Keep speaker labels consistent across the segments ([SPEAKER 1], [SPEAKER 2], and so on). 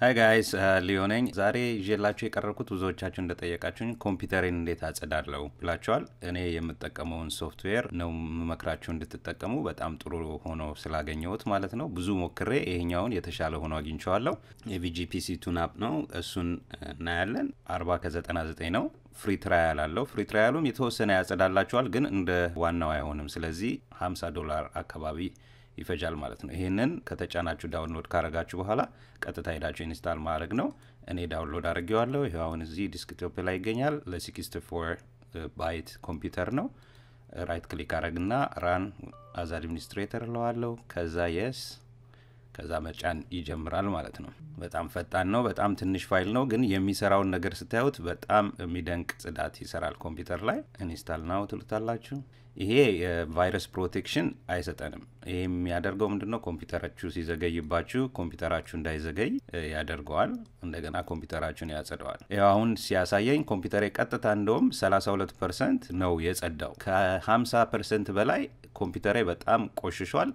[SPEAKER 1] ሀይ ጋይስ ሊዮ ነኝ። ዛሬ ይዤላችሁ የቀረብኩት ብዙዎቻችሁ እንደጠየቃችሁኝ ኮምፒውተሬን እንዴት አጸዳለሁ ብላችኋል። እኔ የምጠቀመውን ሶፍትዌር ነው የምመክራችሁ እንድትጠቀሙ በጣም ጥሩ ሆኖ ስላገኘሁት ማለት ነው። ብዙ ሞክሬ ይሄኛውን የተሻለ ሆኖ አግኝቼዋለሁ። የቪጂፒሲ ቱን አፕ ነው፣ እሱን እናያለን። አርባ ከዘጠና ዘጠኝ ነው ፍሪ ትራያል አለው። ፍሪ ትራያሉም የተወሰነ ያጸዳላቸዋል፣ ግን እንደ ዋናው አይሆንም። ስለዚህ 50 ዶላር አካባቢ ይፈጃል ማለት ነው። ይህንን ከተጫናችሁ ዳውንሎድ ካረጋችሁ በኋላ ቀጥታ ሄዳችሁ ኢንስታል ማድረግ ነው። እኔ ዳውንሎድ አድርጌዋለሁ። ይህ አሁን እዚህ ዲስክቶፕ ላይ ይገኛል። ለ64 ባይት ኮምፒውተር ነው። ራይት ክሊክ አረግና ራን አዝ አድሚኒስትሬተር እለዋለሁ። ከዛ የስ ከዛ መጫን ይጀምራል ማለት ነው። በጣም ፈጣን ነው። በጣም ትንሽ ፋይል ነው፣ ግን የሚሰራውን ነገር ስታዩት በጣም የሚደንቅ ጽዳት ይሰራል ኮምፒውተር ላይ። ኢንስታል ናው ትሉታላችሁ። ይሄ የቫይረስ ፕሮቴክሽን አይሰጠንም። ይሄ የሚያደርገው ምንድነው? ኮምፒውተራችሁ ሲዘገይባችሁ ኮምፒውተራችሁ እንዳይዘገይ ያደርገዋል። እንደገና ኮምፒውተራችሁን ያጸደዋል። አሁን ሲያሳየኝ ኮምፒውተር ቀጥታ እንደውም 32 ፐርሰንት ነው የጸዳው። ከ50 ፐርሰንት በላይ ኮምፒውተሬ በጣም ቆሽሿል።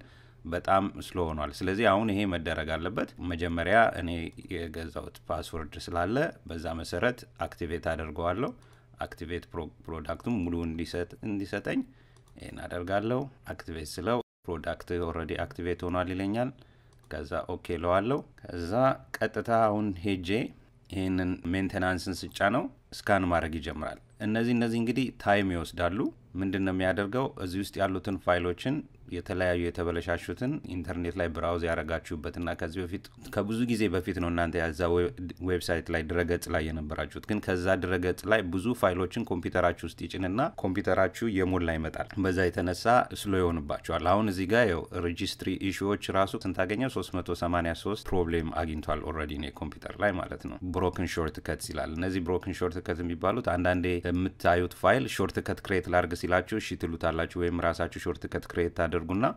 [SPEAKER 1] በጣም ስሎ ሆኗል። ስለዚህ አሁን ይሄ መደረግ አለበት። መጀመሪያ እኔ የገዛሁት ፓስወርድ ስላለ በዛ መሰረት አክቲቬት አደርገዋለሁ። አክቲቬት ፕሮዳክቱም ሙሉ እንዲሰጠኝ ይህን አደርጋለሁ። አክቲቬት ስለው ፕሮዳክት ኦልሬዲ አክቲቬት ሆኗል ይለኛል። ከዛ ኦኬ ለዋለው። ከዛ ቀጥታ አሁን ሄጄ ይህንን ሜንቴናንስን ስጫ ነው ስካን ማድረግ ይጀምራል። እነዚህ እነዚህ እንግዲህ ታይም ይወስዳሉ። ምንድን ነው የሚያደርገው? እዚህ ውስጥ ያሉትን ፋይሎችን የተለያዩ የተበለሻሹትን ኢንተርኔት ላይ ብራውዝ ያረጋችሁበትና ከዚህ በፊት ከብዙ ጊዜ በፊት ነው እናንተ ያዛ ዌብሳይት ላይ ድረገጽ ላይ የነበራችሁት። ግን ከዛ ድረገጽ ላይ ብዙ ፋይሎችን ኮምፒውተራችሁ ውስጥ ይጭንና ኮምፒውተራችሁ የሞላ ይመጣል። በዛ የተነሳ ስሎ ይሆንባቸዋል። አሁን እዚህ ጋር ያው ሬጂስትሪ ኢሹዎች ራሱ ስንታገኘው 383 ፕሮብሌም አግኝቷል። ኦልሬዲ ነው ኮምፒውተር ላይ ማለት ነው። ብሮክን ሾርት ከት ይላል። እነዚህ ብሮክን ሾርት ከት የሚባሉት አንዳንዴ የምታዩት ፋይል ሾርት ከት ክሬት ላርግ ሲላችሁ እሺ ትሉታላችሁ ወይም ራሳችሁ ሾርት ከት ክሬት ታደ ታደርጉና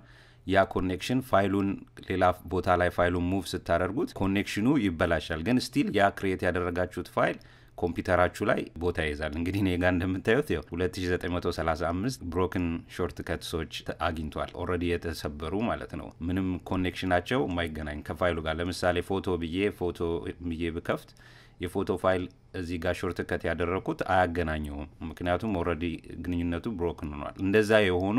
[SPEAKER 1] ያ ኮኔክሽን ፋይሉን ሌላ ቦታ ላይ ፋይሉን ሙቭ ስታደርጉት ኮኔክሽኑ ይበላሻል። ግን ስቲል ያ ክሬት ያደረጋችሁት ፋይል ኮምፒውተራችሁ ላይ ቦታ ይይዛል። እንግዲህ እኔ ጋ እንደምታዩት ው 2935 ብሮክን ሾርት ከትሶች አግኝቷል። ኦልሬዲ የተሰበሩ ማለት ነው። ምንም ኮኔክሽናቸው የማይገናኝ ከፋይሉ ጋር ለምሳሌ ፎቶ ብዬ ፎቶ ብዬ ብከፍት የፎቶ ፋይል እዚህ ጋር ሾርት ከት ያደረግኩት አያገናኘውም። ምክንያቱም ኦልሬዲ ግንኙነቱ ብሮክን ሆኗል። እንደዛ የሆኑ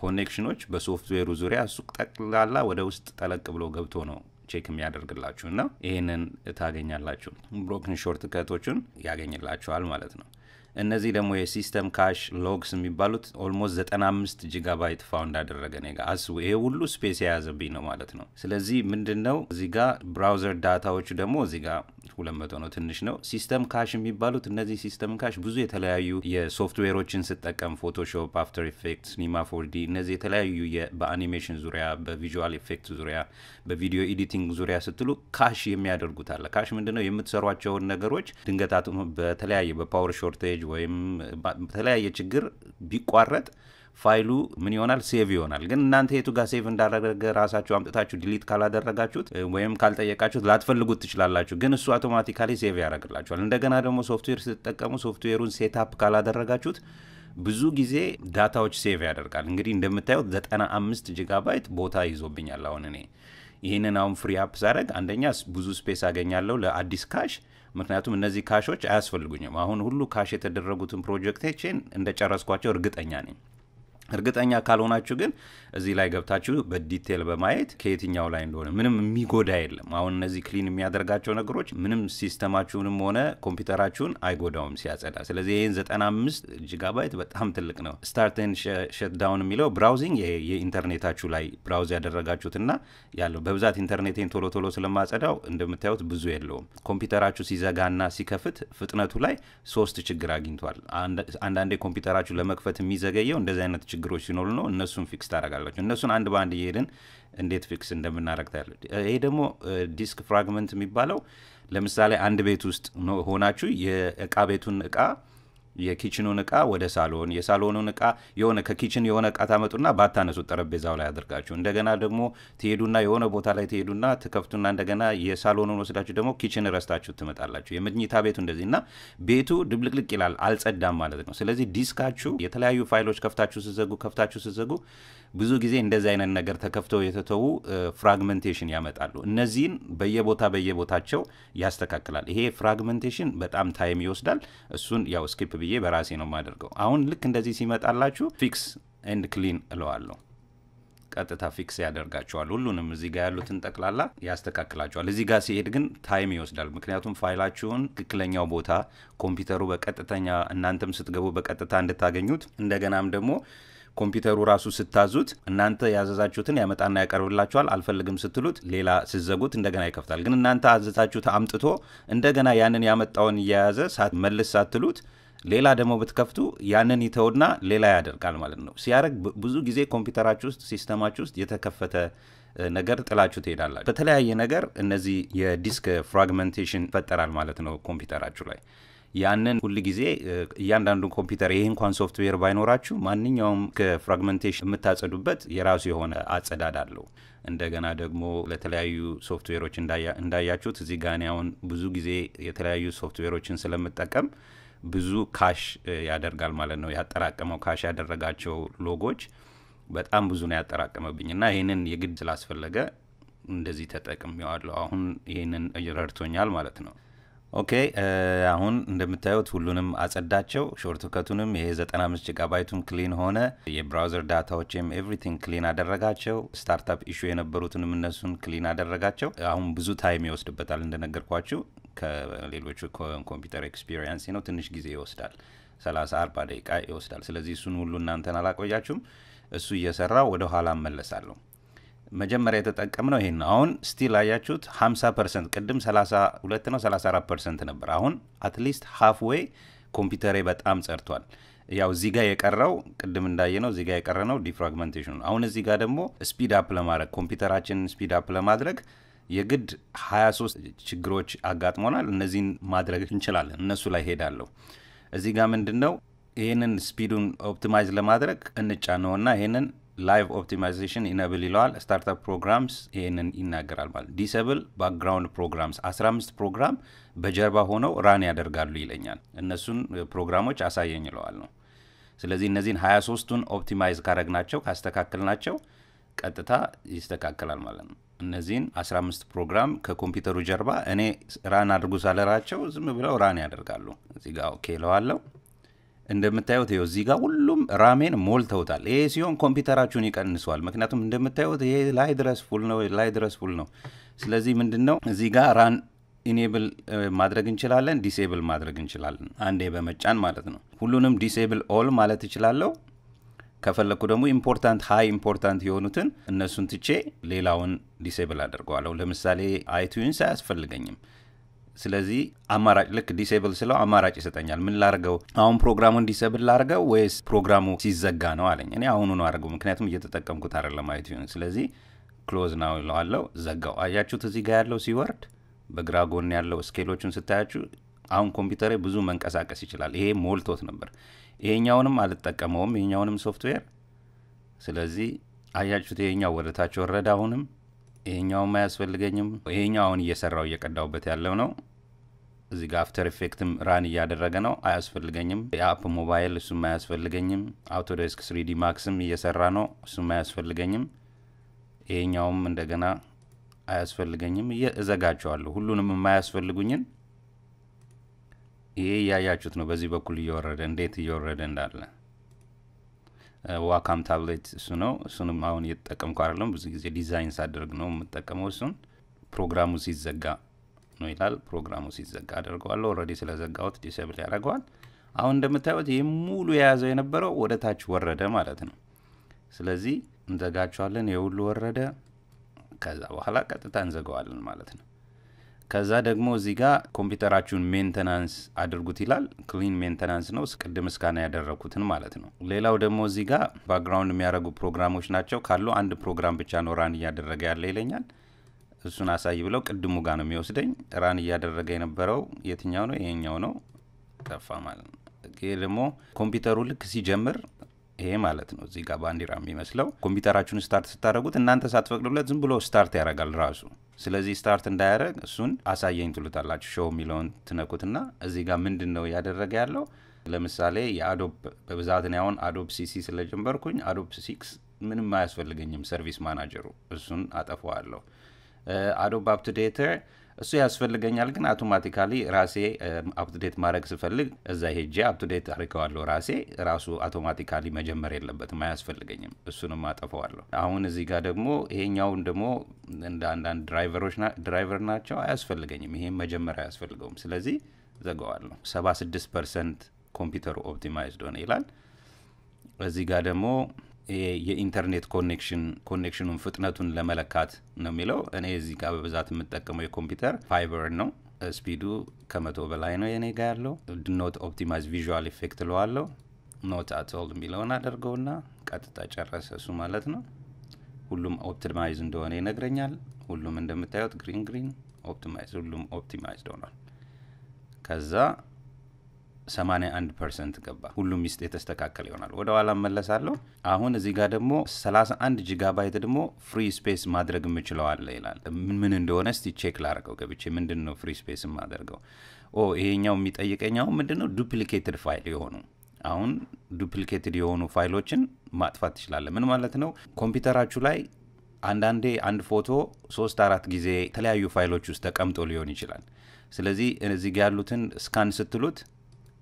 [SPEAKER 1] ኮኔክሽኖች በሶፍትዌሩ ዙሪያ ሱቅ ጠቅላላ ወደ ውስጥ ጠለቅ ብሎ ገብቶ ነው ቼክ የሚያደርግላችሁ እና ይህንን ታገኛላችሁ። ብሮክን ሾርት ከቶችን ያገኝላችኋል ማለት ነው። እነዚህ ደግሞ የሲስተም ካሽ ሎግስ የሚባሉት ኦልሞስት 95 ጂጋባይት ፋውንድ አደረገ ኔ ጋር አስቡ። ይሄ ሁሉ ስፔስ የያዘብኝ ነው ማለት ነው። ስለዚህ ምንድን ነው እዚህ ጋ ብራውዘር ዳታዎቹ ደግሞ እዚህ ጋ 200 ነው፣ ትንሽ ነው። ሲስተም ካሽ የሚባሉት እነዚህ ሲስተም ካሽ ብዙ የተለያዩ የሶፍትዌሮችን ስጠቀም ፎቶሾፕ፣ አፍተር ኢፌክት፣ ኒማ ፎርዲ እነዚህ የተለያዩ በአኒሜሽን ዙሪያ፣ በቪዥዋል ኢፌክት ዙሪያ፣ በቪዲዮ ኤዲቲንግ ዙሪያ ስትሉ ካሽ የሚያደርጉት አለ። ካሽ ምንድነው የምትሰሯቸውን ነገሮች ድንገታቱ በተለያየ በፓወር ሾርቴጅ ወይም በተለያየ ችግር ቢቋረጥ ፋይሉ ምን ይሆናል? ሴቭ ይሆናል። ግን እናንተ የቱ ጋር ሴቭ እንዳደረገ ራሳችሁ አምጥታችሁ ዲሊት ካላደረጋችሁት ወይም ካልጠየቃችሁት ላትፈልጉት ትችላላችሁ። ግን እሱ አውቶማቲካሊ ሴቭ ያደረግላችኋል። እንደገና ደግሞ ሶፍትዌር ስትጠቀሙ ሶፍትዌሩን ሴትአፕ ካላደረጋችሁት ብዙ ጊዜ ዳታዎች ሴቭ ያደርጋል። እንግዲህ እንደምታዩት 95 ጂጋባይት ቦታ ይዞብኛል አሁን እኔ ይህንን አሁን ፍሪ አፕ ሳደርግ አንደኛ ብዙ ስፔስ አገኛለሁ ለአዲስ ካሽ ምክንያቱም እነዚህ ካሾች አያስፈልጉኝም። አሁን ሁሉ ካሽ የተደረጉትን ፕሮጀክቶችን እንደጨረስኳቸው እርግጠኛ ነኝ። እርግጠኛ ካልሆናችሁ ግን እዚህ ላይ ገብታችሁ በዲቴል በማየት ከየትኛው ላይ እንደሆነ ምንም የሚጎዳ የለም። አሁን እነዚህ ክሊን የሚያደርጋቸው ነገሮች ምንም ሲስተማችሁንም ሆነ ኮምፒውተራችሁን አይጎዳውም ሲያጸዳ። ስለዚህ ይህን 95 ጂጋባይት በጣም ትልቅ ነው። ስታርትን ሸትዳውን የሚለው ብራውዚንግ የኢንተርኔታችሁ ላይ ብራውዝ ያደረጋችሁትና ያለው በብዛት ኢንተርኔቴን ቶሎ ቶሎ ስለማጸዳው እንደምታዩት ብዙ የለውም። ኮምፒውተራችሁ ሲዘጋና ሲከፍት ፍጥነቱ ላይ ሶስት ችግር አግኝቷል። አንዳንዴ ኮምፒውተራችሁ ለመክፈት የሚዘገየው እንደዚህ አይነት ችግሮች ሲኖሩ ነው እነሱን ፊክስ ታደርጋላችሁ። እነሱን አንድ በአንድ እየሄድን እንዴት ፊክስ እንደምናደርግ ታያለ። ይሄ ደግሞ ዲስክ ፍራግመንት የሚባለው ለምሳሌ አንድ ቤት ውስጥ ሆናችሁ የእቃ ቤቱን እቃ የኪችኑን እቃ ወደ ሳሎን፣ የሳሎኑን እቃ የሆነ ከኪችን የሆነ እቃ ታመጡና ባታነሱት ጠረጴዛው ላይ አድርጋችሁ እንደገና ደግሞ ትሄዱና የሆነ ቦታ ላይ ትሄዱና ትከፍቱና እንደገና የሳሎኑን ወስዳችሁ ደግሞ ኪችን ረስታችሁ ትመጣላችሁ። የመኝታ ቤቱ እንደዚህ እና ቤቱ ድብልቅልቅ ይላል፣ አልጸዳም ማለት ነው። ስለዚህ ዲስካችሁ የተለያዩ ፋይሎች ከፍታችሁ ስዘጉ ከፍታችሁ ስዘጉ ብዙ ጊዜ እንደዚህ አይነት ነገር ተከፍተው የተተዉ ፍራግመንቴሽን ያመጣሉ። እነዚህን በየቦታ በየቦታቸው ያስተካክላል። ይሄ ፍራግመንቴሽን በጣም ታይም ይወስዳል። እሱን ያው ስኪፕ ብዬ በራሴ ነው የማደርገው። አሁን ልክ እንደዚህ ሲመጣላችሁ ፊክስ ኤንድ ክሊን እለዋለሁ። ቀጥታ ፊክስ ያደርጋቸዋል። ሁሉንም እዚህ ጋር ያሉትን ጠቅላላ ያስተካክላቸዋል። እዚህ ጋር ሲሄድ ግን ታይም ይወስዳል። ምክንያቱም ፋይላችሁን ትክክለኛው ቦታ ኮምፒውተሩ በቀጥተኛ እናንተም ስትገቡ በቀጥታ እንድታገኙት እንደገናም ደግሞ ኮምፒውተሩ ራሱ ስታዙት እናንተ ያዘዛችሁትን ያመጣና ያቀርብላችኋል። አልፈልግም ስትሉት ሌላ ስዘጉት እንደገና ይከፍታል። ግን እናንተ አዘዛችሁት አምጥቶ እንደገና ያንን ያመጣውን እየያዘ መልስ ሳትሉት ሌላ ደግሞ ብትከፍቱ ያንን ይተውና ሌላ ያደርጋል ማለት ነው። ሲያደርግ ብዙ ጊዜ ኮምፒውተራችሁ ውስጥ ሲስተማችሁ ውስጥ የተከፈተ ነገር ጥላችሁ ትሄዳላችሁ። በተለያየ ነገር እነዚህ የዲስክ ፍራግመንቴሽን ይፈጠራል ማለት ነው ኮምፒውተራችሁ ላይ ያንን ሁል ጊዜ እያንዳንዱ ኮምፒውተር ይህ እንኳን ሶፍትዌር ባይኖራችሁ ማንኛውም ከፍራግመንቴሽን የምታጸዱበት የራሱ የሆነ አጸዳድ አለው። እንደገና ደግሞ ለተለያዩ ሶፍትዌሮች እንዳያችሁት እዚህ ጋር አሁን ብዙ ጊዜ የተለያዩ ሶፍትዌሮችን ስለምጠቀም ብዙ ካሽ ያደርጋል ማለት ነው። ያጠራቀመው ካሽ ያደረጋቸው ሎጎች በጣም ብዙ ነው ያጠራቀመብኝ እና ይህንን የግድ ስላስፈለገ እንደዚህ ተጠቅሜዋለሁ። አሁን ይህንን ረድቶኛል ማለት ነው። ኦኬ አሁን እንደምታዩት ሁሉንም አጸዳቸው። ከቱንም ይሄ 95 ጂጋባይቱም ክሊን ሆነ። የብራውዘር ዳታዎችም ኤቭሪቲንግ ክሊን አደረጋቸው። ስታርታፕ ኢሹ የነበሩትንም እነሱን ክሊን አደረጋቸው። አሁን ብዙ ታይም ይወስድበታል እንደነገርኳችሁ ከሌሎቹ ኮምፒውተር ኤክስፒሪየንስ ነው ትንሽ ጊዜ ይወስዳል። 30 40 ደቂቃ ይወስዳል። ስለዚህ እሱን ሁሉ እናንተን አላቆያችሁም። እሱ እየሰራ ወደኋላ መለሳለሁ። መጀመሪያ የተጠቀምነው ይሄን ነው። አሁን ስቲል አያችሁት 50 ፐርሰንት ቅድም 32 ነው 34 ፐርሰንት ነበር። አሁን አትሊስት ሃፍ ዌይ ኮምፒውተሬ በጣም ጸድቷል። ያው እዚህ ጋር የቀረው ቅድም እንዳየ ነው እዚህ ጋር የቀረ ነው ዲፍራግመንቴሽኑ። አሁን እዚህ ጋር ደግሞ ስፒድ አፕ ለማድረግ ኮምፒውተራችንን ስፒድ አፕ ለማድረግ የግድ 23 ችግሮች አጋጥሞናል። እነዚህን ማድረግ እንችላለን። እነሱ ላይ ሄዳለሁ። እዚህ ጋር ምንድን ነው ይህንን ስፒዱን ኦፕቲማይዝ ለማድረግ እንጫ ነውና ይህንን ላይቭ ኦፕቲማይዜሽን ኢነብል ይለዋል። ስታርታፕ ፕሮግራምስ ይህንን ይናገራል ማለት ዲሰብል ባክግራውንድ ፕሮግራምስ 15 ፕሮግራም በጀርባ ሆነው ራን ያደርጋሉ ይለኛል። እነሱን ፕሮግራሞች አሳየኝ ይለዋል ነው። ስለዚህ እነዚህን 23ቱን ኦፕቲማይዝ ካረግናቸው ካስተካከልናቸው ቀጥታ ይስተካከላል ማለት ነው። እነዚህን 15 ፕሮግራም ከኮምፒውተሩ ጀርባ እኔ ራን አድርጉ ሳለራቸው ዝም ብለው ራን ያደርጋሉ። እዚህ ጋር ኦኬ እለዋለሁ። እንደምታዩት ይኸው እዚህ ጋር ሁሉም ራሜን ሞልተውታል። ይሄ ሲሆን ኮምፒውተራችሁን ይቀንሰዋል። ምክንያቱም እንደምታዩት ይሄ ላይ ድረስ ፉል ነው፣ ላይ ድረስ ፉል ነው። ስለዚህ ምንድን ነው እዚህ ጋር ራን ኢኔብል ማድረግ እንችላለን፣ ዲሴብል ማድረግ እንችላለን። አንዴ በመጫን ማለት ነው። ሁሉንም ዲሴብል ኦል ማለት እችላለሁ። ከፈለግኩ ደግሞ ኢምፖርታንት ሃይ ኢምፖርታንት የሆኑትን እነሱን ትቼ ሌላውን ዲሴብል አድርገዋለሁ። ለምሳሌ አይቱንስ አያስፈልገኝም። ስለዚህ አማራጭ ልክ ዲሴብል ስለው አማራጭ ይሰጠኛል። ምን ላርገው? አሁን ፕሮግራሙን ዲሴብል ላርገው ወይስ ፕሮግራሙ ሲዘጋ ነው አለኝ። እኔ አሁኑ ነው አድርገው፣ ምክንያቱም እየተጠቀምኩት አይደለም አይቲዩን። ስለዚህ ክሎዝ ነው እለዋለሁ። ዘጋው። አያችሁት? እዚህ ጋር ያለው ሲወርድ በግራ ጎን ያለው ስኬሎቹን ስታያችሁ አሁን ኮምፒውተሬ ብዙ መንቀሳቀስ ይችላል። ይሄ ሞልቶት ነበር። ይሄኛውንም አልጠቀመውም፣ ይሄኛውንም ሶፍትዌር። ስለዚህ አያችሁት? ይሄኛው ወደታች ወረደ። አሁንም ይሄኛውም አያስፈልገኝም። ይሄኛው አሁን እየሰራው እየቀዳውበት ያለው ነው። እዚህ ጋር አፍተር ኢፌክትም ራን እያደረገ ነው። አያስፈልገኝም። የአፕ ሞባይል እሱም አያስፈልገኝም። አውቶዶስክ ስሪዲ ማክስም እየሰራ ነው። እሱም አያስፈልገኝም። ይሄኛውም እንደገና አያስፈልገኝም። እዘጋቸዋለሁ ሁሉንም የማያስፈልጉኝን። ይሄ እያያችሁት ነው። በዚህ በኩል እየወረደ እንዴት እየወረደ እንዳለ ዋካም ታብሌት እሱ ነው። እሱንም አሁን እየተጠቀምኩ አይደለም። ብዙ ጊዜ ዲዛይን ሳደርግ ነው የምጠቀመው እሱን ፕሮግራሙ ሲዘጋ ነው ይላል። ፕሮግራሙ ሲዘጋ አደርገዋለሁ። ኦልሬዲ ስለዘጋሁት ዲሰብል ያደርገዋል። አሁን እንደምታዩት ይህ ሙሉ የያዘው የነበረው ወደ ታች ወረደ ማለት ነው። ስለዚህ እንዘጋቸዋለን። የሁሉ ወረደ። ከዛ በኋላ ቀጥታ እንዘጋዋለን ማለት ነው። ከዛ ደግሞ እዚህ ጋር ኮምፒውተራችሁን ሜንተናንስ አድርጉት ይላል። ክሊን ሜንተናንስ ነው ቅድም እስካና ያደረግኩትን ማለት ነው። ሌላው ደግሞ እዚህ ጋር ባክግራውንድ የሚያደርጉ ፕሮግራሞች ናቸው ካሉ አንድ ፕሮግራም ብቻ ኖራን እያደረገ ያለ ይለኛል። እሱን አሳይ ብለው ቅድሙ ጋር ነው የሚወስደኝ። ራን እያደረገ የነበረው የትኛው ነው? ይሄኛው ነው። ጠፋ ማለት ነው። ይሄ ደግሞ ኮምፒውተሩ ልክ ሲጀምር ይሄ ማለት ነው እዚህ ጋር ባንዲራ የሚመስለው ኮምፒውተራችሁን ስታርት ስታደረጉት እናንተ ሳትፈቅዱለት ዝም ብሎ ስታርት ያደርጋል ራሱ። ስለዚህ ስታርት እንዳያደረግ እሱን አሳየኝ ትሉታላችሁ። ሾው የሚለውን ትነኩትና እዚህ ጋር ምንድን ነው እያደረገ ያለው? ለምሳሌ የአዶብ በብዛት ነው ያሁን አዶብ ሲሲ ስለጀመርኩኝ አዶብ ሲክስ ምንም አያስፈልገኝም። ሰርቪስ ማናጀሩ እሱን አጠፈዋለሁ አዶብ አፕቱዴተር እሱ ያስፈልገኛል፣ ግን አውቶማቲካሊ ራሴ አፕቱዴት ማድረግ ስፈልግ እዛ ሄጄ አፕቱዴት አድርገዋለሁ። ራሴ ራሱ አውቶማቲካሊ መጀመር የለበትም አያስፈልገኝም። እሱንም አጠፈዋለሁ። አሁን እዚህ ጋር ደግሞ ይሄኛውን ደግሞ እንደ አንዳንድ ድራይቨሮች ድራይቨር ናቸው፣ አያስፈልገኝም። ይሄም መጀመር አያስፈልገውም። ስለዚህ ዘገዋለሁ። 76 ፐርሰንት ኮምፒውተሩ ኦፕቲማይዝድ ሆነ ይላል። እዚህ ጋር ደግሞ የኢንተርኔት ኮኔክሽን ኮኔክሽኑን ፍጥነቱን ለመለካት ነው የሚለው። እኔ እዚህ ጋር በብዛት የምጠቀመው የኮምፒውተር ፋይበር ነው። ስፒዱ ከመቶ በላይ ነው የኔ ጋ ያለው። ኖት ኦፕቲማይዝ ቪዥዋል ኢፌክት ለዋለው ኖት አትል የሚለውን አደርገውና ቀጥታ ጨረሰ። እሱ ማለት ነው ሁሉም ኦፕቲማይዝ እንደሆነ ይነግረኛል። ሁሉም እንደምታዩት ግሪን ግሪን ኦፕቲማይዝ፣ ሁሉም ኦፕቲማይዝ ሆኗል። ከዛ 81 ፐርሰንት ገባ። ሁሉም ሚስጥ የተስተካከለ ይሆናል። ወደ ኋላ መለሳለሁ። አሁን እዚህ ጋር ደግሞ 31 ጂጋባይት ደግሞ ፍሪ ስፔስ ማድረግ የምችለዋለ ይላል። ምን ምን እንደሆነ እስቲ ቼክ ላርገው ገብቼ ምንድን ነው ፍሪ ስፔስ ማደርገው? ኦ ይሄኛው የሚጠይቀኝ አሁን ምንድን ነው ዱፕሊኬትድ ፋይል የሆኑ አሁን ዱፕሊኬትድ የሆኑ ፋይሎችን ማጥፋት ትችላለ። ምን ማለት ነው? ኮምፒውተራችሁ ላይ አንዳንዴ አንድ ፎቶ ሶስት አራት ጊዜ የተለያዩ ፋይሎች ውስጥ ተቀምጦ ሊሆን ይችላል። ስለዚህ እዚህ ያሉትን ስካን ስትሉት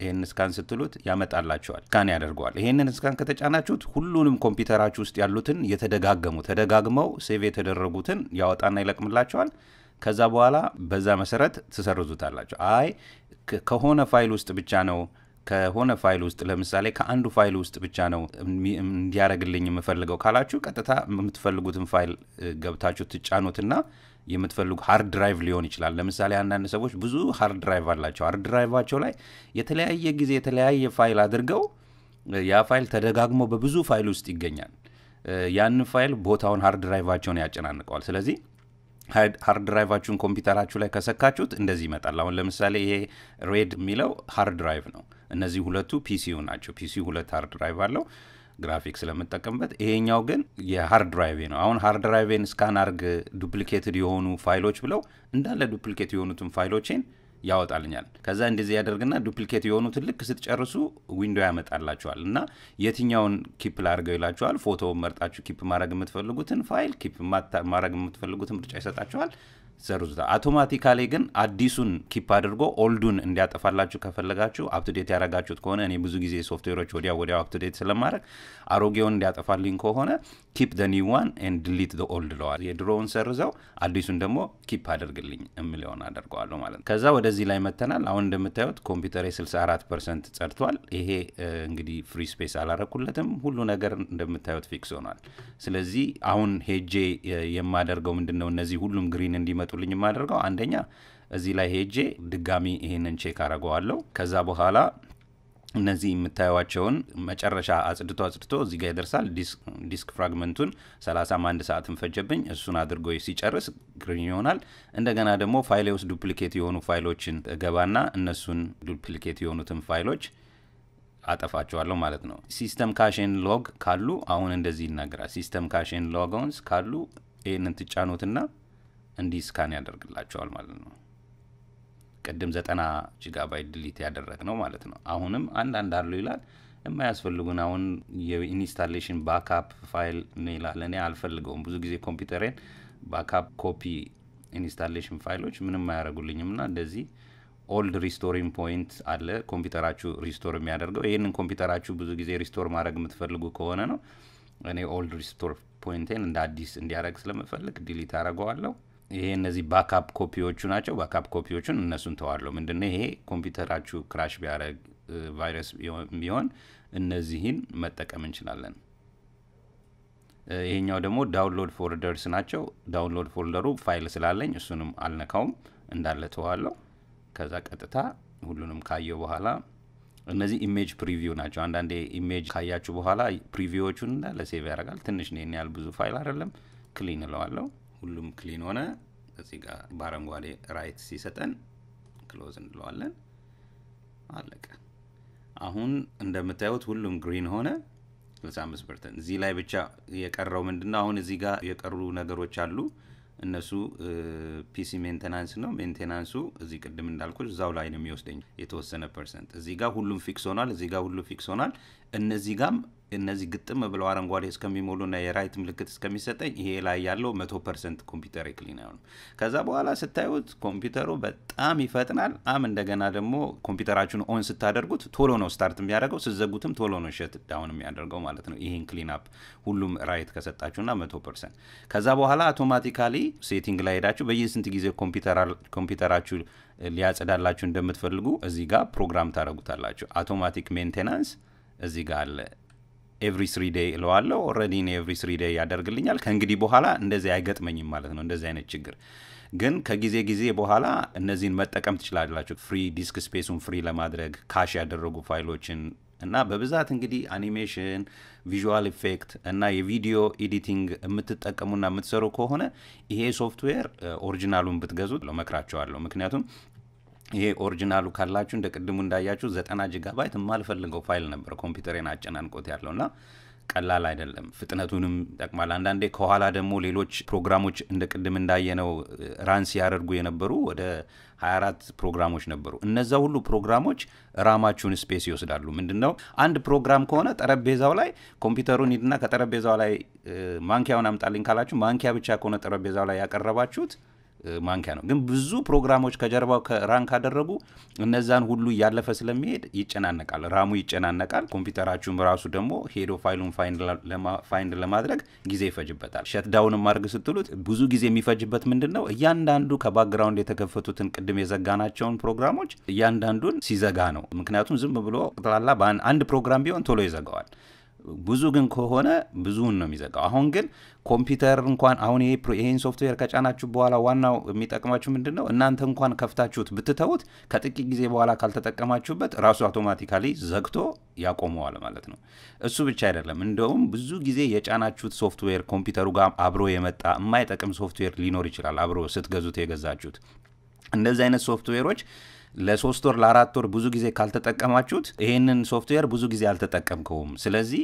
[SPEAKER 1] ይህን ስካን ስትሉት ያመጣላቸዋል፣ ስካን ያደርገዋል። ይህንን ስካን ከተጫናችሁት ሁሉንም ኮምፒውተራችሁ ውስጥ ያሉትን የተደጋገሙ ተደጋግመው ሴቭ የተደረጉትን ያወጣና ይለቅምላቸዋል። ከዛ በኋላ በዛ መሰረት ትሰርዙታላቸው። አይ ከሆነ ፋይል ውስጥ ብቻ ነው ከሆነ ፋይል ውስጥ ለምሳሌ ከአንዱ ፋይል ውስጥ ብቻ ነው እንዲያደርግልኝ የምፈልገው ካላችሁ ቀጥታ የምትፈልጉትን ፋይል ገብታችሁ ትጫኑትና የምትፈልጉ ሃርድ ድራይቭ ሊሆን ይችላል። ለምሳሌ አንዳንድ ሰዎች ብዙ ሃርድ ድራይቭ አላቸው። ሃርድ ድራይቫቸው ላይ የተለያየ ጊዜ የተለያየ ፋይል አድርገው ያ ፋይል ተደጋግሞ በብዙ ፋይል ውስጥ ይገኛል። ያንን ፋይል ቦታውን ሃርድ ድራይቫቸውን ያጨናንቀዋል። ስለዚህ ሃርድ ድራይቫችሁን ኮምፒውተራችሁ ላይ ከሰካችሁት እንደዚህ ይመጣል። አሁን ለምሳሌ ይሄ ሬድ የሚለው ሃርድ ድራይቭ ነው። እነዚህ ሁለቱ ፒሲዩ ናቸው። ፒሲዩ ሁለት ሃርድ ድራይቭ አለው። ግራፊክ ስለምጠቀምበት፣ ይሄኛው ግን የሀርድ ድራይቬ ነው። አሁን ሃርድ ድራይቬን ስካን አርግ ዱፕሊኬትድ የሆኑ ፋይሎች ብለው እንዳለ ዱፕሊኬት የሆኑትን ፋይሎችን ያወጣልኛል። ከዛ እንደዚህ ያደርግና ዱፕሊኬት የሆኑትን ልክ ስትጨርሱ ዊንዶ ያመጣላችኋል እና የትኛውን ኪፕ ላድርገው ይላችኋል። ፎቶ መርጣችሁ ኪፕ ማድረግ የምትፈልጉትን ፋይል ኪፕ ማድረግ የምትፈልጉትን ምርጫ ይሰጣችኋል። ዘርዙታል። አውቶማቲካሊ ግን አዲሱን ኪፕ አድርጎ ኦልዱን እንዲያጠፋላችሁ ከፈለጋችሁ አፕቱዴት ያደረጋችሁት ከሆነ እኔ ብዙ ጊዜ ሶፍትዌሮች ወዲያ ወዲያው አፕቱዴት ስለማድረግ አሮጌውን እንዲያጠፋልኝ ከሆነ ኪፕ ደ ኒው ዋን ን ዲሊት ደ ኦልድ ለዋል። የድሮውን ሰርዘው አዲሱን ደግሞ ኪፕ አድርግልኝ የሚለውን አደርገዋለሁ ማለት ነው። ከዛ ወደዚህ ላይ መተናል። አሁን እንደምታዩት ኮምፒውተር 64 ፐርሰንት ጸድቷል። ይሄ እንግዲህ ፍሪ ስፔስ አላረኩለትም። ሁሉ ነገር እንደምታዩት ፊክስ ሆኗል። ስለዚህ አሁን ሄጄ የማደርገው ምንድን ነው እነዚህ ሁሉም ግሪን እንዲመ እንዲመጡልኝ የማደርገው አንደኛ እዚህ ላይ ሄጄ ድጋሚ ይሄንን ቼክ አረገዋለሁ። ከዛ በኋላ እነዚህ የምታዩቸውን መጨረሻ አጽድቶ አጽድቶ እዚህ ጋር ይደርሳል። ዲስክ ፍራግመንቱን 31 ሰዓትን ፈጀብኝ። እሱን አድርጎ ሲጨርስ ግሪን ይሆናል። እንደገና ደግሞ ፋይሌ ውስጥ ዱፕሊኬት የሆኑ ፋይሎችን ገባና እነሱን ዱፕሊኬት የሆኑትን ፋይሎች አጠፋቸዋለሁ ማለት ነው። ሲስተም ካሽን ሎግ ካሉ አሁን እንደዚህ ይናገራል። ሲስተም ካሽን ሎግንስ ካሉ ይህንን ትጫኑትና እንዲህ ስካን ያደርግላቸዋል ማለት ነው። ቅድም ዘጠና ጂጋባይት ድሊት ያደረግ ነው ማለት ነው። አሁንም አንዳንድ አሉ ይላል የማያስፈልጉን አሁን የኢንስታሌሽን ባካፕ ፋይል ይላል። እኔ አልፈልገውም። ብዙ ጊዜ ኮምፒውተሬን ባካፕ ኮፒ ኢንስታሌሽን ፋይሎች ምንም አያደርጉልኝም ና እንደዚህ ኦልድ ሪስቶሪንግ ፖይንት አለ ኮምፒውተራችሁ ሪስቶር የሚያደርገው። ይህንን ኮምፒውተራችሁ ብዙ ጊዜ ሪስቶር ማድረግ የምትፈልጉ ከሆነ ነው። እኔ ኦልድ ሪስቶር ፖይንቴን እንደ አዲስ እንዲያደረግ ስለምፈልግ ዲሊት አደርገዋለሁ። ይሄ እነዚህ ባካፕ ኮፒዎቹ ናቸው። ባካፕ ኮፒዎቹን እነሱን ተዋለው። ምንድነው ይሄ ኮምፒውተራችሁ ክራሽ ቢያደረግ ቫይረስ ቢሆን እነዚህን መጠቀም እንችላለን። ይሄኛው ደግሞ ዳውንሎድ ፎልደርስ ናቸው። ዳውንሎድ ፎልደሩ ፋይል ስላለኝ እሱንም አልነካውም እንዳለ ተዋለው። ከዛ ቀጥታ ሁሉንም ካየው በኋላ እነዚህ ኢሜጅ ፕሪቪው ናቸው። አንዳንዴ ኢሜጅ ካያችሁ በኋላ ፕሪቪዎቹን እንዳለ ሴቭ ያደርጋል። ትንሽ ነው ያህል ብዙ ፋይል አይደለም። ክሊን እለዋለሁ። ሁሉም ክሊን ሆነ። እዚህ ጋር በአረንጓዴ ራይት ሲሰጠን ክሎዝ እንለዋለን። አለቀ። አሁን እንደምታዩት ሁሉም ግሪን ሆነ። 65 ፐርሰንት እዚህ ላይ ብቻ የቀረው ምንድነው? አሁን እዚህ ጋር የቀሩ ነገሮች አሉ። እነሱ ፒሲ ሜንቴናንስ ነው። ሜንቴናንሱ እዚህ ቅድም እንዳልኩት እዛው ላይ ነው የሚወስደኝ የተወሰነ ፐርሰንት። እዚህ ጋር ሁሉም ፊክስ ሆኗል። እዚህ ጋር ሁሉ ፊክስ ሆኗል። እነዚህ ጋም እነዚህ ግጥም ብለው አረንጓዴ እስከሚሞሉና የራይት ምልክት እስከሚሰጠኝ ይሄ ላይ ያለው መቶ ፐርሰንት ኮምፒውተር ክሊን አይሆንም። ከዛ በኋላ ስታዩት ኮምፒውተሩ በጣም ይፈጥናል። አም እንደገና ደግሞ ኮምፒውተራችሁን ኦን ስታደርጉት ቶሎ ነው ስታርት የሚያደርገው፣ ስዘጉትም ቶሎ ነው ሸት ዳውን የሚያደርገው ማለት ነው። ይህን ክሊን አፕ ሁሉም ራይት ከሰጣችሁና መቶ ፐርሰንት ከዛ በኋላ አውቶማቲካሊ ሴቲንግ ላይ ሄዳችሁ በየስንት ጊዜ ኮምፒውተራችሁ ሊያጸዳላችሁ እንደምትፈልጉ እዚህ ጋር ፕሮግራም ታደረጉታላችሁ። አውቶማቲክ ሜንቴናንስ እዚህ ጋር አለ። ኤቭሪ ስሪ ዴይ እለዋለሁ። ኦልሬዲ እኔ ኤቭሪ ስሪ ዴይ ያደርግልኛል። ከእንግዲህ በኋላ እንደዚህ አይገጥመኝም ማለት ነው እንደዚህ አይነት ችግር ግን ከጊዜ ጊዜ በኋላ እነዚህን መጠቀም ትችላላችሁ። ፍሪ ዲስክ ስፔሱን ፍሪ ለማድረግ ካሽ ያደረጉ ፋይሎችን እና በብዛት እንግዲህ አኒሜሽን፣ ቪዥዋል ኢፌክት እና የቪዲዮ ኤዲቲንግ የምትጠቀሙና የምትሰሩ ከሆነ ይሄ ሶፍትዌር ኦሪጂናሉን ብትገዙት መክራቸዋለሁ። ምክንያቱም ይሄ ኦሪጂናሉ ካላችሁ እንደ ቅድሙ እንዳያችሁ ዘጠና ጂጋባይት የማልፈልገው ፋይል ነበር ኮምፒውተሬን አጨናንቆት ና ቀላል አይደለም። ፍጥነቱንም ይጠቅማል። አንዳንዴ ከኋላ ደግሞ ሌሎች ፕሮግራሞች እንደ ቅድም እንዳየነው ራን ሲያደርጉ የነበሩ ወደ 24 ፕሮግራሞች ነበሩ። እነዛ ሁሉ ፕሮግራሞች ራማችሁን ስፔስ ይወስዳሉ። ምንድ ነው አንድ ፕሮግራም ከሆነ ጠረጴዛው ላይ ኮምፒውተሩን ሂድና ከጠረጴዛው ላይ ማንኪያውን አምጣልኝ ካላችሁ ማንኪያ ብቻ ከሆነ ጠረጴዛው ላይ ያቀረባችሁት ማንኪያ ነው። ግን ብዙ ፕሮግራሞች ከጀርባው ራን ካደረጉ እነዛን ሁሉ እያለፈ ስለሚሄድ ይጨናነቃል፣ ራሙ ይጨናነቃል። ኮምፒውተራችሁም ራሱ ደግሞ ሄዶ ፋይሉን ፋይንድ ለማድረግ ጊዜ ይፈጅበታል። ሸትዳውን ማድረግ ስትሉት ብዙ ጊዜ የሚፈጅበት ምንድን ነው? እያንዳንዱ ከባክግራውንድ የተከፈቱትን ቅድም የዘጋናቸውን ፕሮግራሞች እያንዳንዱን ሲዘጋ ነው። ምክንያቱም ዝም ብሎ ጠቅላላ አንድ ፕሮግራም ቢሆን ቶሎ ይዘጋዋል። ብዙ ግን ከሆነ ብዙውን ነው የሚዘጋው። አሁን ግን ኮምፒውተር እንኳን አሁን ይህን ሶፍትዌር ከጫናችሁ በኋላ ዋናው የሚጠቅማችሁ ምንድን ነው? እናንተ እንኳን ከፍታችሁት ብትተውት ከጥቂት ጊዜ በኋላ ካልተጠቀማችሁበት ራሱ አውቶማቲካሊ ዘግቶ ያቆመዋል ማለት ነው። እሱ ብቻ አይደለም፣ እንደውም ብዙ ጊዜ የጫናችሁት ሶፍትዌር ኮምፒውተሩ ጋር አብሮ የመጣ የማይጠቅም ሶፍትዌር ሊኖር ይችላል አብሮ ስትገዙት የገዛችሁት እንደዚህ አይነት ሶፍትዌሮች ለሶስት ወር ለአራት ወር ብዙ ጊዜ ካልተጠቀማችሁት ይሄንን ሶፍትዌር ብዙ ጊዜ አልተጠቀምከውም፣ ስለዚህ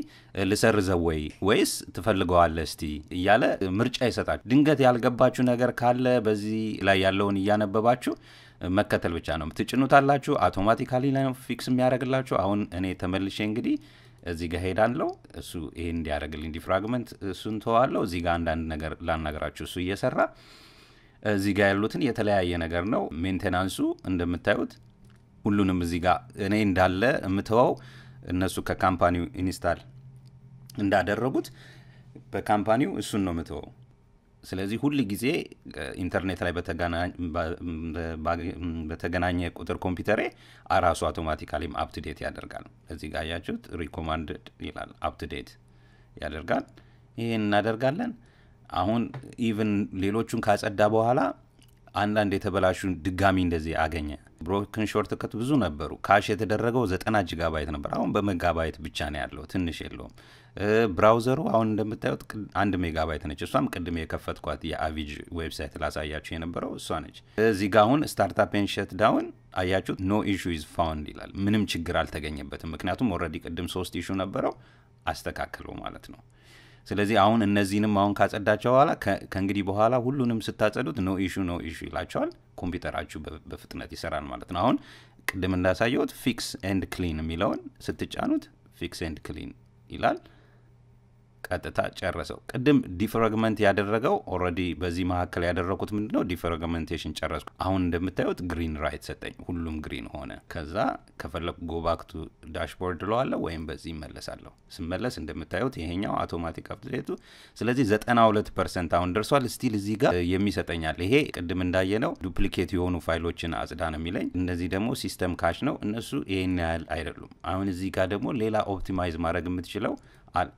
[SPEAKER 1] ልሰርዘው ወይ ወይስ ትፈልገዋለ እስቲ እያለ ምርጫ ይሰጣችሁ። ድንገት ያልገባችሁ ነገር ካለ በዚህ ላይ ያለውን እያነበባችሁ መከተል ብቻ ነው ትጭኑታላችሁ። አውቶማቲካሊ ፊክስ የሚያደርግላችሁ። አሁን እኔ ተመልሼ እንግዲህ እዚህ ጋር ሄዳለው እሱ ይሄ እንዲያደርግልኝ ዲፍራግመንት እሱን ተዋለው። እዚህ ጋር አንዳንድ ነገር ላናገራችሁ እሱ እየሰራ እዚህ ጋር ያሉትን የተለያየ ነገር ነው ሜንቴናንሱ። እንደምታዩት ሁሉንም እዚህ ጋር እኔ እንዳለ የምትበው እነሱ ከካምፓኒው ኢንስታል እንዳደረጉት በካምፓኒው እሱን ነው የምትበው። ስለዚህ ሁል ጊዜ ኢንተርኔት ላይ በተገናኘ ቁጥር ኮምፒውተሬ አራሱ አውቶማቲካሊም አፕትዴት ያደርጋል። እዚህ ጋር ያችሁት ሪኮማንድድ ይላል አፕትዴት ያደርጋል። ይህን እናደርጋለን። አሁን ኢቨን ሌሎቹን ካጸዳ በኋላ አንዳንድ የተበላሹ ድጋሚ እንደዚህ አገኘ። ብሮክን ሾርት ከት ብዙ ነበሩ። ካሽ የተደረገው ዘጠና ጂጋባይት ነበር። አሁን በመጋባይት ብቻ ነው ያለው፣ ትንሽ የለውም። ብራውዘሩ አሁን እንደምታዩት አንድ ሜጋባይት ነች። እሷም ቅድም የከፈትኳት የአቪጅ ዌብሳይት ላሳያችሁ የነበረው እሷ ነች። እዚህ ጋ አሁን ስታርታፕ ሸት ዳውን አያችሁት፣ ኖ ኢሹ ኢዝ ፋውንድ ይላል። ምንም ችግር አልተገኘበትም። ምክንያቱም ኦልሬዲ ቅድም ሶስት ኢሹ ነበረው፣ አስተካክለው ማለት ነው። ስለዚህ አሁን እነዚህንም አሁን ካጸዳቸው በኋላ ከእንግዲህ በኋላ ሁሉንም ስታጸዱት ኖ ኢሹ ኖ ኢሹ ይላቸዋል። ኮምፒውተራችሁ በፍጥነት ይሰራል ማለት ነው። አሁን ቅድም እንዳሳየሁት ፊክስ ኤንድ ክሊን የሚለውን ስትጫኑት ፊክስ ኤንድ ክሊን ይላል። ቀጥታ ጨረሰው። ቅድም ዲፍራግመንት ያደረገው ኦልሬዲ በዚህ መካከል ያደረኩት ምንድነው ነው ዲፍራግመንቴሽን ጨረስኩ። አሁን እንደምታዩት ግሪን ራይት ሰጠኝ፣ ሁሉም ግሪን ሆነ። ከዛ ከፈለኩ ጎባክቱ ዳሽቦርድ ለዋለሁ ወይም በዚህ ይመለሳለሁ። ስመለስ እንደምታዩት ይሄኛው አውቶማቲክ አፕዴቱ ስለዚህ 92 ፐርሰንት አሁን ደርሷል። ስቲል እዚህ ጋር የሚሰጠኛል ይሄ ቅድም እንዳየ ነው ዱፕሊኬት የሆኑ ፋይሎችን አጽዳ ነው የሚለኝ። እነዚህ ደግሞ ሲስተም ካሽ ነው እነሱ ይሄን ያህል አይደሉም። አሁን እዚህ ጋር ደግሞ ሌላ ኦፕቲማይዝ ማድረግ የምትችለው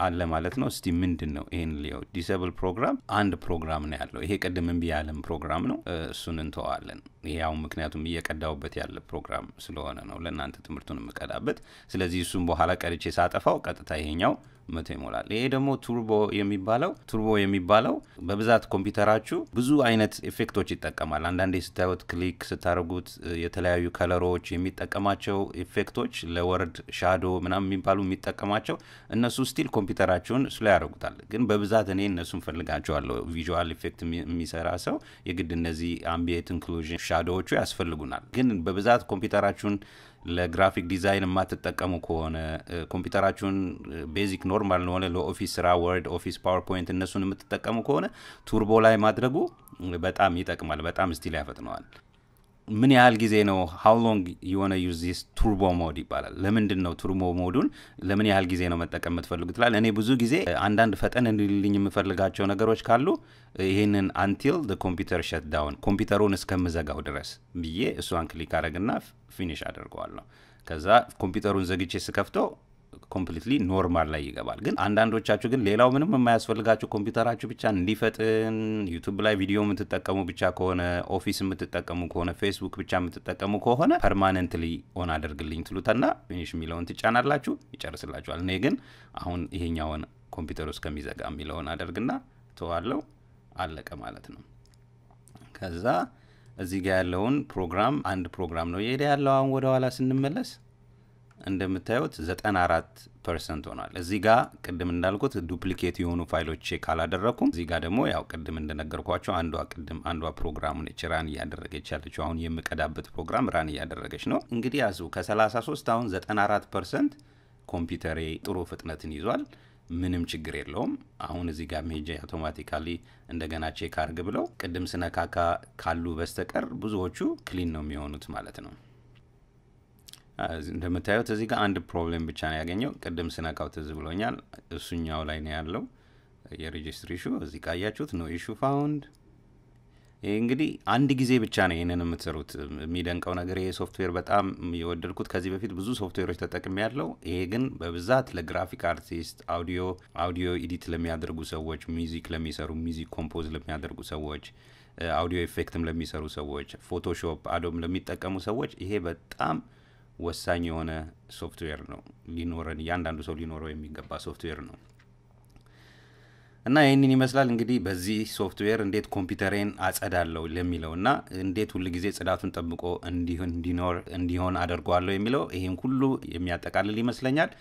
[SPEAKER 1] አለ ማለት ነው። እስቲ ምንድን ነው ይህን ሊየው። ዲሰብል ፕሮግራም አንድ ፕሮግራም ነው ያለው። ይሄ ቅድም እምቢ ያለም ፕሮግራም ነው፣ እሱን እንተዋለን። ይሄ አሁን ምክንያቱም እየቀዳውበት ያለ ፕሮግራም ስለሆነ ነው ለእናንተ ትምህርቱን የምቀዳበት። ስለዚህ እሱን በኋላ ቀድቼ ሳጠፋው ቀጥታ ይሄኛው መቶ ይሞላል። ይሄ ደግሞ ቱርቦ የሚባለው ቱርቦ የሚባለው በብዛት ኮምፒውተራችሁ ብዙ አይነት ኤፌክቶች ይጠቀማል። አንዳንዴ ስታዩት ክሊክ ስታደርጉት የተለያዩ ከለሮች የሚጠቀማቸው ኤፌክቶች ለወርድ ሻዶ ምናምን የሚባሉ የሚጠቀማቸው እነሱ ስቲል ኮምፒውተራችሁን ላይ ያደርጉታል። ግን በብዛት እኔ እነሱን ፈልጋቸዋለሁ። ቪዥዋል ኢፌክት የሚሰራ ሰው የግድ እነዚህ አምቢየት ኢንክሉዥን ሻዶዎቹ ያስፈልጉናል። ግን በብዛት ኮምፒውተራችሁን ለግራፊክ ዲዛይን የማትጠቀሙ ከሆነ ኮምፒውተራችሁን ቤዚክ ኖርማል ለሆነ ለኦፊስ ስራ ወርድ፣ ኦፊስ፣ ፓወርፖይንት እነሱን የምትጠቀሙ ከሆነ ቱርቦ ላይ ማድረጉ በጣም ይጠቅማል። በጣም ስቲል ያፈጥነዋል። ምን ያህል ጊዜ ነው ሀው ሎንግ የሆነ ዩዝ ቱርቦ ሞድ ይባላል። ለምንድን ነው ቱርቦ ሞዱን ለምን ያህል ጊዜ ነው መጠቀም የምትፈልጉ ትላል። እኔ ብዙ ጊዜ አንዳንድ ፈጠን እንዲልኝ የምፈልጋቸው ነገሮች ካሉ ይህንን አንቲል ኮምፒውተር ሸት ዳውን ኮምፒውተሩን እስከምዘጋው ድረስ ብዬ እሷን ክሊክ አረግና ፊኒሽ አደርገዋለሁ። ከዛ ኮምፒውተሩን ዘግቼ ስከፍተው ኮምፕሊትሊ ኖርማል ላይ ይገባል። ግን አንዳንዶቻችሁ ግን ሌላው ምንም የማያስፈልጋችሁ ኮምፒውተራችሁ ብቻ እንዲፈጥን ዩቱብ ላይ ቪዲዮ የምትጠቀሙ ብቻ ከሆነ ኦፊስ የምትጠቀሙ ከሆነ ፌስቡክ ብቻ የምትጠቀሙ ከሆነ ፐርማነንትሊ ኦን አደርግልኝ ትሉተና ፊኒሽ የሚለውን ትጫናላችሁ፣ ይጨርስላችኋል። እኔ ግን አሁን ይሄኛውን ኮምፒውተር ውስጥ ከሚዘጋ የሚለውን አደርግና ተዋለው አለቀ ማለት ነው። ከዛ እዚህ ጋር ያለውን ፕሮግራም አንድ ፕሮግራም ነው የሄደ ያለው አሁን ወደኋላ ስንመለስ እንደምታዩት 94 ፐርሰንት ሆኗል። እዚህ ጋ ቅድም እንዳልኩት ዱፕሊኬት የሆኑ ፋይሎች ቼክ አላደረኩም። እዚህ ደግሞ ያው ቅድም እንደነገርኳቸው አንዷ ቅድም አንዷ ፕሮግራሙን ች ራን እያደረገች ያለችው አሁን የምቀዳበት ፕሮግራም ራን እያደረገች ነው። እንግዲህ ያዙ ከ33 አሁን 94 ፐርሰንት ኮምፒውተሬ ጥሩ ፍጥነትን ይዟል። ምንም ችግር የለውም። አሁን እዚህ ጋር መሄጃ አውቶማቲካሊ እንደገና ቼክ አርግ ብለው ቅድም ስነካካ ካሉ በስተቀር ብዙዎቹ ክሊን ነው የሚሆኑት ማለት ነው። እንደምታዩት እዚህ ጋር አንድ ፕሮብሌም ብቻ ነው ያገኘው። ቅድም ስነካው ትዝ ብሎኛል። እሱኛው ላይ ነው ያለው የሬጅስትር ኢሹ። እዚህ አያችሁት ኖ ኢሹ ፋውንድ። ይህ እንግዲህ አንድ ጊዜ ብቻ ነው ይህንን የምትሰሩት። የሚደንቀው ነገር ይሄ ሶፍትዌር በጣም የወደድኩት፣ ከዚህ በፊት ብዙ ሶፍትዌሮች ተጠቅሜ ያለው፣ ይሄ ግን በብዛት ለግራፊክ አርቲስት፣ አውዲዮ አውዲዮ ኢዲት ለሚያደርጉ ሰዎች፣ ሚዚክ ለሚሰሩ ሚዚክ ኮምፖዝ ለሚያደርጉ ሰዎች አውዲዮ ኤፌክትም ለሚሰሩ ሰዎች፣ ፎቶሾፕ አዶም ለሚጠቀሙ ሰዎች ይሄ በጣም ወሳኝ የሆነ ሶፍትዌር ነው ሊኖረን እያንዳንዱ ሰው ሊኖረው የሚገባ ሶፍትዌር ነው እና ይህንን ይመስላል እንግዲህ በዚህ ሶፍትዌር እንዴት ኮምፒውተሬን አጸዳለው ለሚለው እና እንዴት ሁል ጊዜ ጽዳቱን ጠብቆ እንዲኖር እንዲሆን አደርገዋለሁ የሚለው ይህም ሁሉ የሚያጠቃልል ይመስለኛል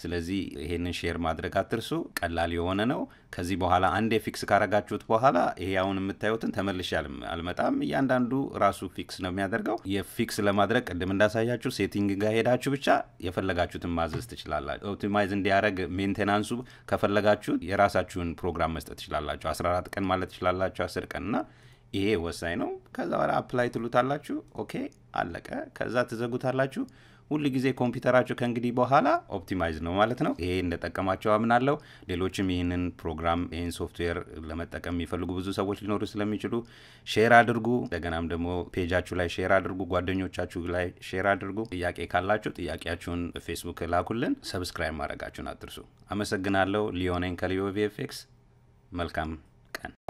[SPEAKER 1] ስለዚህ ይሄንን ሼር ማድረግ አትርሱ። ቀላል የሆነ ነው። ከዚህ በኋላ አንዴ ፊክስ ካረጋችሁት በኋላ ይሄ አሁን የምታዩትን ተመልሼ አልመጣም። እያንዳንዱ ራሱ ፊክስ ነው የሚያደርገው። የፊክስ ለማድረግ ቅድም እንዳሳያችሁ ሴቲንግ ጋር ሄዳችሁ ብቻ የፈለጋችሁትን ማዘዝ ትችላላችሁ። ኦፕቲማይዝ እንዲያደረግ ሜንቴናንሱ ከፈለጋችሁ የራሳችሁን ፕሮግራም መስጠት ትችላላችሁ። 14 ቀን ማለት ትችላላችሁ፣ 10 ቀን እና ይሄ ወሳኝ ነው። ከዛ በኋላ አፕላይ ትሉታላችሁ። ኦኬ አለቀ። ከዛ ትዘጉታላችሁ። ሁል ጊዜ ኮምፒውተራችሁ ከእንግዲህ በኋላ ኦፕቲማይዝ ነው ማለት ነው። ይሄ እንደጠቀማቸው አምናለሁ። ሌሎችም ይህንን ፕሮግራም ይህን ሶፍትዌር ለመጠቀም የሚፈልጉ ብዙ ሰዎች ሊኖሩ ስለሚችሉ ሼር አድርጉ። እንደገናም ደግሞ ፔጃችሁ ላይ ሼር አድርጉ፣ ጓደኞቻችሁ ላይ ሼር አድርጉ። ጥያቄ ካላችሁ ጥያቄያችሁን ፌስቡክ ላኩልን። ሰብስክራይብ ማድረጋችሁን አትርሱ። አመሰግናለሁ። ሊዮኔን ከሊዮ ቪኤፍኤክስ መልካም ቀን